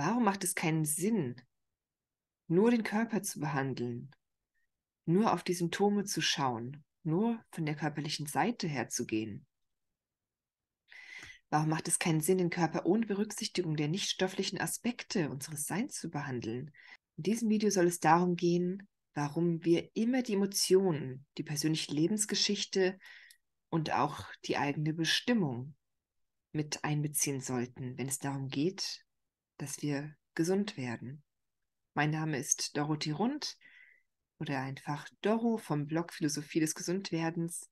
Warum macht es keinen Sinn, nur den Körper zu behandeln, nur auf die Symptome zu schauen, nur von der körperlichen Seite her zu gehen? Warum macht es keinen Sinn, den Körper ohne Berücksichtigung der nichtstofflichen Aspekte unseres Seins zu behandeln? In diesem Video soll es darum gehen, warum wir immer die Emotionen, die persönliche Lebensgeschichte und auch die eigene Bestimmung mit einbeziehen sollten, wenn es darum geht, dass wir gesund werden. Mein Name ist Dorothy Rund oder einfach Doro vom Blog Philosophie des Gesundwerdens.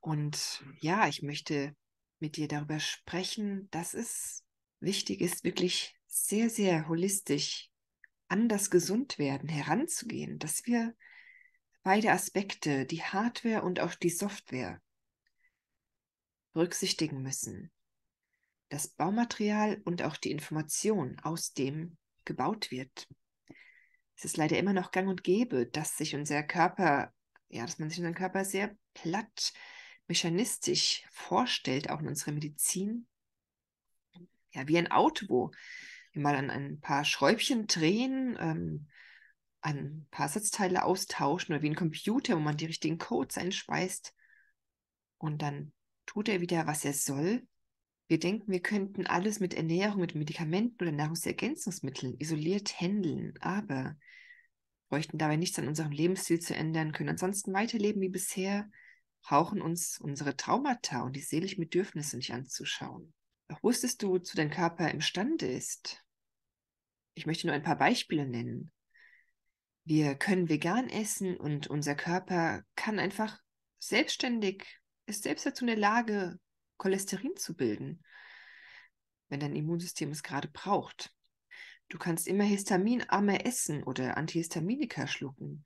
Und ja, ich möchte mit dir darüber sprechen, dass es wichtig ist, wirklich sehr, sehr holistisch an das Gesundwerden heranzugehen, dass wir beide Aspekte, die Hardware und auch die Software, berücksichtigen müssen das Baumaterial und auch die Information, aus dem gebaut wird. Es ist leider immer noch gang und gäbe, dass sich unser Körper, ja, dass man sich unseren Körper sehr platt, mechanistisch vorstellt, auch in unserer Medizin. Ja, wie ein Auto, wo wir mal an ein paar Schräubchen drehen, ähm, an ein paar Satzteile austauschen oder wie ein Computer, wo man die richtigen Codes einspeist und dann tut er wieder, was er soll wir denken, wir könnten alles mit Ernährung, mit Medikamenten oder Nahrungsergänzungsmitteln isoliert handeln, aber bräuchten dabei nichts an unserem Lebensstil zu ändern, können ansonsten weiterleben wie bisher, brauchen uns unsere Traumata und die seelischen Bedürfnisse nicht anzuschauen. Doch wusstest du, wozu dein Körper imstande ist? Ich möchte nur ein paar Beispiele nennen. Wir können vegan essen und unser Körper kann einfach selbstständig, ist selbst dazu in der Lage, Cholesterin zu bilden, wenn dein Immunsystem es gerade braucht. Du kannst immer histaminarme essen oder Antihistaminika schlucken,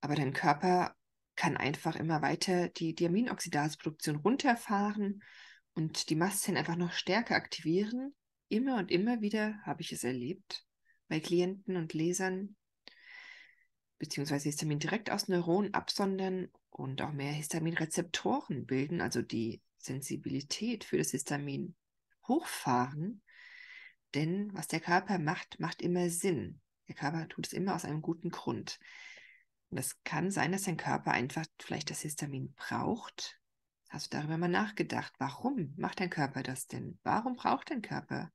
aber dein Körper kann einfach immer weiter die Diaminoxidaseproduktion runterfahren und die Mastzellen einfach noch stärker aktivieren. Immer und immer wieder habe ich es erlebt bei Klienten und Lesern, beziehungsweise Histamin direkt aus Neuronen absondern und auch mehr Histaminrezeptoren bilden, also die Sensibilität für das Histamin hochfahren, denn was der Körper macht, macht immer Sinn. Der Körper tut es immer aus einem guten Grund. Und es kann sein, dass dein Körper einfach vielleicht das Histamin braucht. Hast du darüber mal nachgedacht? Warum macht dein Körper das denn? Warum braucht dein Körper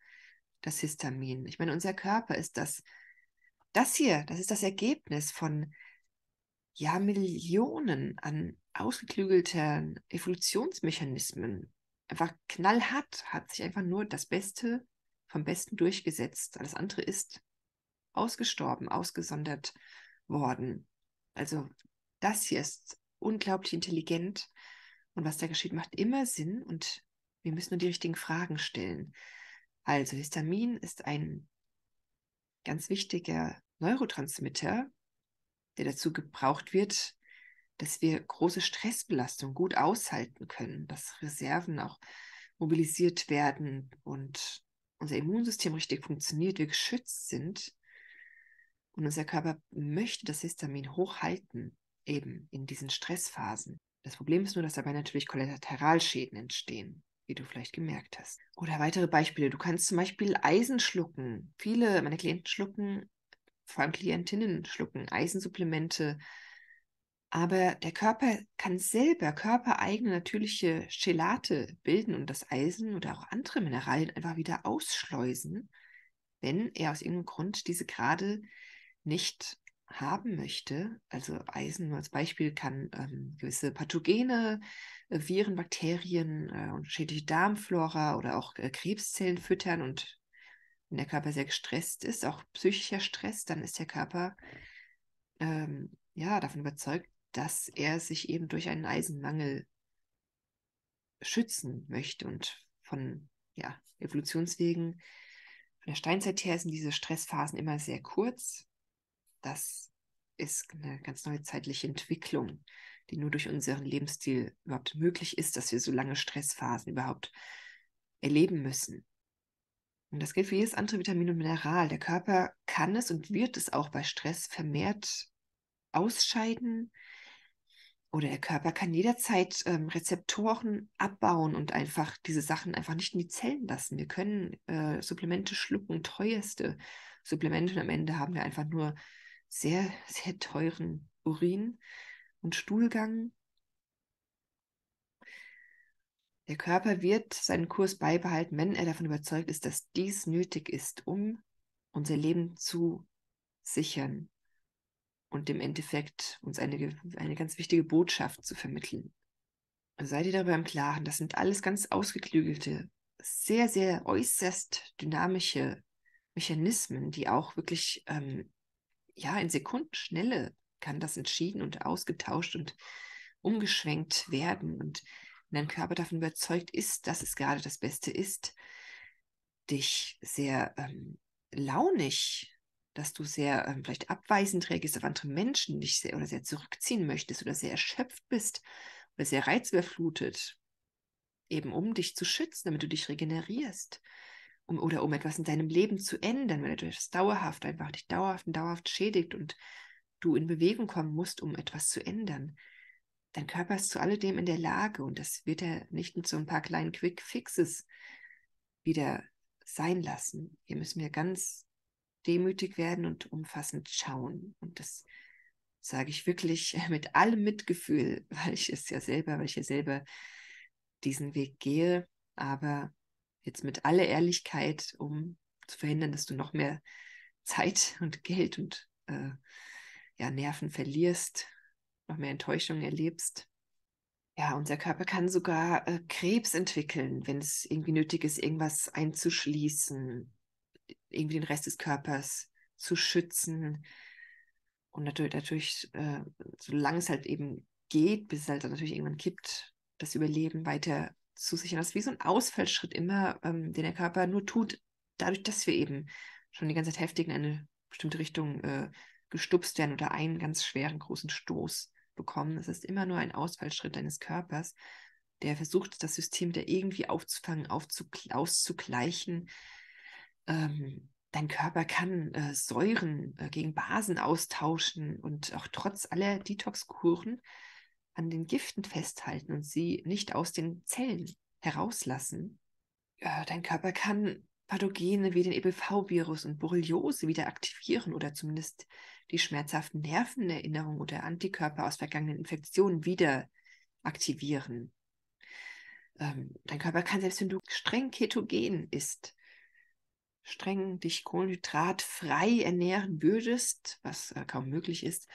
das Histamin? Ich meine, unser Körper ist das, das hier, das ist das Ergebnis von ja Millionen an ausgeklügelten Evolutionsmechanismen einfach knallhart hat sich einfach nur das Beste vom Besten durchgesetzt. Alles andere ist ausgestorben, ausgesondert worden. Also das hier ist unglaublich intelligent und was da geschieht, macht immer Sinn und wir müssen nur die richtigen Fragen stellen. Also Histamin ist ein ganz wichtiger Neurotransmitter, der dazu gebraucht wird, dass wir große Stressbelastung gut aushalten können, dass Reserven auch mobilisiert werden und unser Immunsystem richtig funktioniert, wir geschützt sind und unser Körper möchte das Histamin hochhalten, eben in diesen Stressphasen. Das Problem ist nur, dass dabei natürlich Kollateralschäden entstehen, wie du vielleicht gemerkt hast. Oder weitere Beispiele. Du kannst zum Beispiel Eisen schlucken. Viele meiner Klienten schlucken, vor allem Klientinnen schlucken Eisensupplemente, aber der Körper kann selber körpereigene natürliche Chelate bilden und das Eisen oder auch andere Mineralien einfach wieder ausschleusen, wenn er aus irgendeinem Grund diese gerade nicht haben möchte. Also Eisen nur als Beispiel kann ähm, gewisse Pathogene, äh, Viren, Bakterien äh, und schädliche Darmflora oder auch äh, Krebszellen füttern und wenn der Körper sehr gestresst ist, auch psychischer Stress, dann ist der Körper ähm, ja davon überzeugt, dass er sich eben durch einen Eisenmangel schützen möchte und von ja, Evolutionswegen, von der Steinzeit her sind diese Stressphasen immer sehr kurz. Das ist eine ganz neue zeitliche Entwicklung, die nur durch unseren Lebensstil überhaupt möglich ist, dass wir so lange Stressphasen überhaupt erleben müssen. Und das gilt für jedes andere Vitamin und Mineral. Der Körper kann es und wird es auch bei Stress vermehrt ausscheiden, oder der Körper kann jederzeit ähm, Rezeptoren abbauen und einfach diese Sachen einfach nicht in die Zellen lassen. Wir können äh, Supplemente schlucken, teuerste Supplemente und am Ende haben wir einfach nur sehr, sehr teuren Urin und Stuhlgang. Der Körper wird seinen Kurs beibehalten, wenn er davon überzeugt ist, dass dies nötig ist, um unser Leben zu sichern und im Endeffekt uns eine, eine ganz wichtige Botschaft zu vermitteln. Seid ihr darüber im Klaren, das sind alles ganz ausgeklügelte, sehr, sehr äußerst dynamische Mechanismen, die auch wirklich ähm, ja in Sekundenschnelle kann das entschieden und ausgetauscht und umgeschwenkt werden. Und wenn dein Körper davon überzeugt ist, dass es gerade das Beste ist, dich sehr ähm, launig dass du sehr ähm, vielleicht abweisend reagierst auf andere Menschen, dich sehr oder sehr zurückziehen möchtest oder sehr erschöpft bist oder sehr reizüberflutet, eben um dich zu schützen, damit du dich regenerierst. Um, oder um etwas in deinem Leben zu ändern, wenn du etwas dauerhaft einfach dich dauerhaft und dauerhaft schädigt und du in Bewegung kommen musst, um etwas zu ändern. Dein Körper ist zu alledem in der Lage und das wird er nicht mit so ein paar kleinen Quick Fixes wieder sein lassen. Hier müssen wir ganz demütig werden und umfassend schauen. Und das sage ich wirklich mit allem Mitgefühl, weil ich es ja selber, weil ich ja selber diesen Weg gehe, aber jetzt mit aller Ehrlichkeit, um zu verhindern, dass du noch mehr Zeit und Geld und äh, ja, Nerven verlierst, noch mehr Enttäuschung erlebst. Ja, unser Körper kann sogar äh, Krebs entwickeln, wenn es irgendwie nötig ist, irgendwas einzuschließen irgendwie den Rest des Körpers zu schützen. Und natürlich, natürlich äh, solange es halt eben geht, bis es halt dann natürlich irgendwann kippt, das Überleben weiter zu sichern. Das ist wie so ein Ausfallschritt immer, ähm, den der Körper nur tut, dadurch, dass wir eben schon die ganze Zeit heftig in eine bestimmte Richtung äh, gestupst werden oder einen ganz schweren, großen Stoß bekommen. Es ist immer nur ein Ausfallschritt deines Körpers, der versucht, das System da irgendwie aufzufangen, auszugleichen. Ähm, dein Körper kann äh, Säuren äh, gegen Basen austauschen und auch trotz aller Detox-Kuren an den Giften festhalten und sie nicht aus den Zellen herauslassen. Äh, dein Körper kann Pathogene wie den EBV-Virus und Borreliose wieder aktivieren oder zumindest die schmerzhaften Nervenerinnerungen oder Antikörper aus vergangenen Infektionen wieder aktivieren. Ähm, dein Körper kann, selbst wenn du streng ketogen isst, streng dich kohlenhydratfrei ernähren würdest, was äh, kaum möglich ist,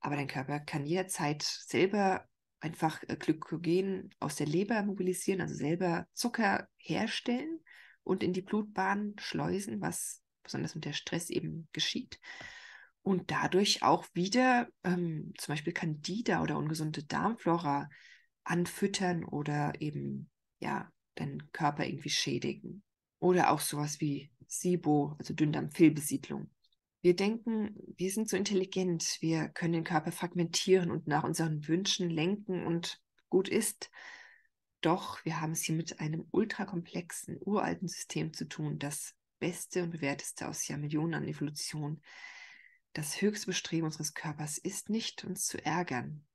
aber dein Körper kann jederzeit selber einfach äh, Glykogen aus der Leber mobilisieren, also selber Zucker herstellen und in die Blutbahn schleusen, was besonders unter Stress eben geschieht. Und dadurch auch wieder ähm, zum Beispiel Candida oder ungesunde Darmflora anfüttern oder eben ja deinen Körper irgendwie schädigen. Oder auch sowas wie SIBO, also Dünndarmfehlbesiedlung. Wir denken, wir sind so intelligent, wir können den Körper fragmentieren und nach unseren Wünschen lenken und gut ist. Doch wir haben es hier mit einem ultrakomplexen, uralten System zu tun, das Beste und Bewährteste aus Jahrmillionen an Evolution. Das höchste Bestreben unseres Körpers ist nicht, uns zu ärgern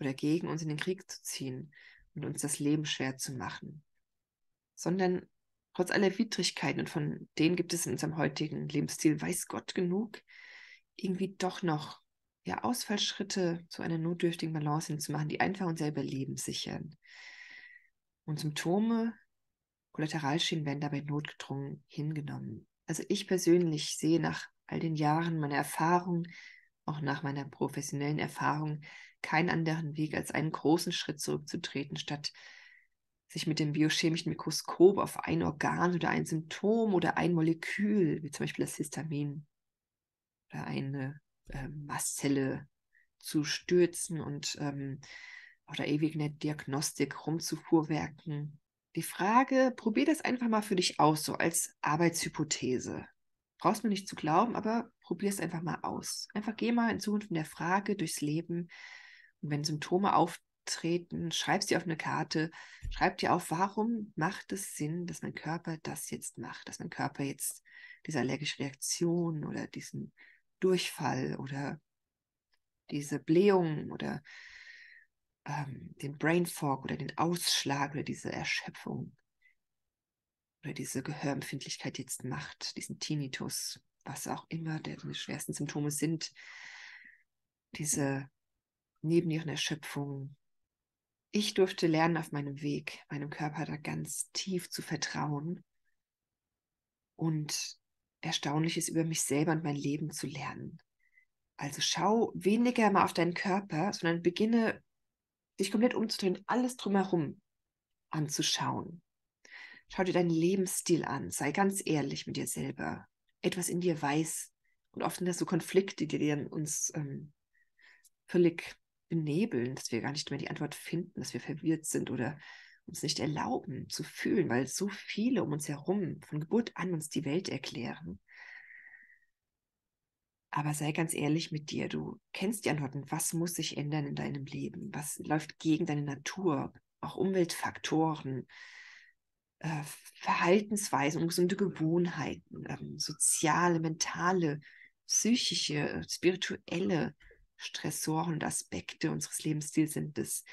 oder gegen uns in den Krieg zu ziehen und uns das Leben schwer zu machen, sondern trotz aller Widrigkeiten und von denen gibt es in unserem heutigen Lebensstil, weiß Gott genug, irgendwie doch noch ja, Ausfallschritte zu einer notdürftigen Balance hinzumachen, die einfach unser Überleben sichern. Und Symptome, Kollateralschäden werden dabei notgedrungen hingenommen. Also ich persönlich sehe nach all den Jahren meiner Erfahrung, auch nach meiner professionellen Erfahrung, keinen anderen Weg, als einen großen Schritt zurückzutreten, statt sich mit dem biochemischen Mikroskop auf ein Organ oder ein Symptom oder ein Molekül, wie zum Beispiel das Histamin oder eine äh, Mastzelle zu stürzen und ähm, oder ewig eine Diagnostik rumzufuhrwerken. Die Frage, probier das einfach mal für dich aus, so als Arbeitshypothese. Brauchst mir nicht zu glauben, aber probier es einfach mal aus. Einfach geh mal in Zukunft in der Frage durchs Leben. Und wenn Symptome auf, treten, schreib sie auf eine Karte, schreib dir auf, warum macht es Sinn, dass mein Körper das jetzt macht, dass mein Körper jetzt diese allergische Reaktion oder diesen Durchfall oder diese Blähung oder ähm, den Brain Fog oder den Ausschlag oder diese Erschöpfung oder diese Gehörempfindlichkeit jetzt macht, diesen Tinnitus, was auch immer der, die schwersten Symptome sind, diese Nebennierenerschöpfung, ich durfte lernen, auf meinem Weg, meinem Körper da ganz tief zu vertrauen und Erstaunliches über mich selber und mein Leben zu lernen. Also schau weniger mal auf deinen Körper, sondern beginne, dich komplett umzudrehen, alles drumherum anzuschauen. Schau dir deinen Lebensstil an, sei ganz ehrlich mit dir selber. Etwas in dir weiß. Und oft sind das so Konflikte, die dir uns ähm, völlig benebeln, dass wir gar nicht mehr die Antwort finden, dass wir verwirrt sind oder uns nicht erlauben zu fühlen, weil so viele um uns herum von Geburt an uns die Welt erklären. Aber sei ganz ehrlich mit dir, du kennst die Antworten, was muss sich ändern in deinem Leben, was läuft gegen deine Natur, auch Umweltfaktoren, äh, Verhaltensweisen, gesunde Gewohnheiten, ähm, soziale, mentale, psychische, äh, spirituelle Stressoren und Aspekte unseres Lebensstils sind es,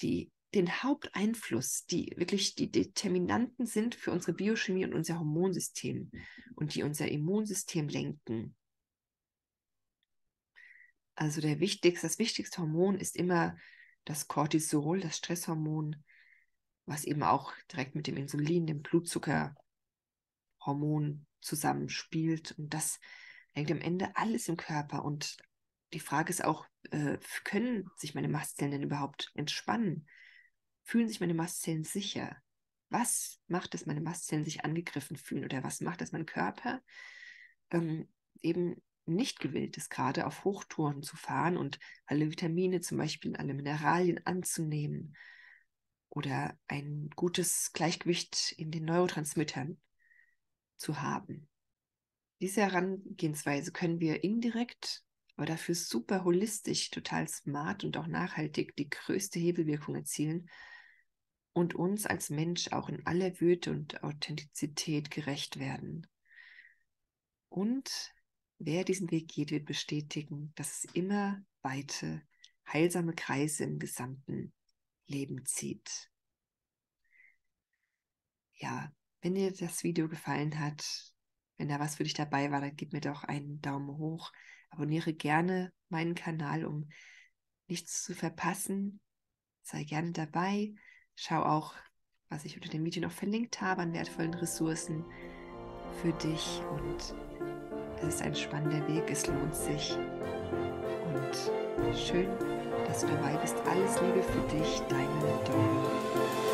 die den Haupteinfluss, die wirklich die Determinanten sind für unsere Biochemie und unser Hormonsystem und die unser Immunsystem lenken. Also der wichtigste, das wichtigste Hormon ist immer das Cortisol, das Stresshormon, was eben auch direkt mit dem Insulin, dem Blutzuckerhormon zusammenspielt. Und das hängt am Ende alles im Körper und die Frage ist auch, äh, können sich meine Mastzellen denn überhaupt entspannen? Fühlen sich meine Mastzellen sicher? Was macht, dass meine Mastzellen sich angegriffen fühlen oder was macht, dass mein Körper ähm, eben nicht gewillt ist, gerade auf Hochtouren zu fahren und alle Vitamine zum Beispiel, alle Mineralien anzunehmen oder ein gutes Gleichgewicht in den Neurotransmittern zu haben. Diese Herangehensweise können wir indirekt aber dafür super holistisch, total smart und auch nachhaltig die größte Hebelwirkung erzielen und uns als Mensch auch in aller Würde und Authentizität gerecht werden. Und wer diesen Weg geht, wird bestätigen, dass es immer weite, heilsame Kreise im gesamten Leben zieht. Ja, wenn dir das Video gefallen hat, wenn da was für dich dabei war, dann gib mir doch einen Daumen hoch. Abonniere gerne meinen Kanal, um nichts zu verpassen. Sei gerne dabei. Schau auch, was ich unter dem Video noch verlinkt habe an wertvollen Ressourcen für dich. Und es ist ein spannender Weg, es lohnt sich. Und schön, dass du dabei bist. Alles Liebe für dich, deine Doro.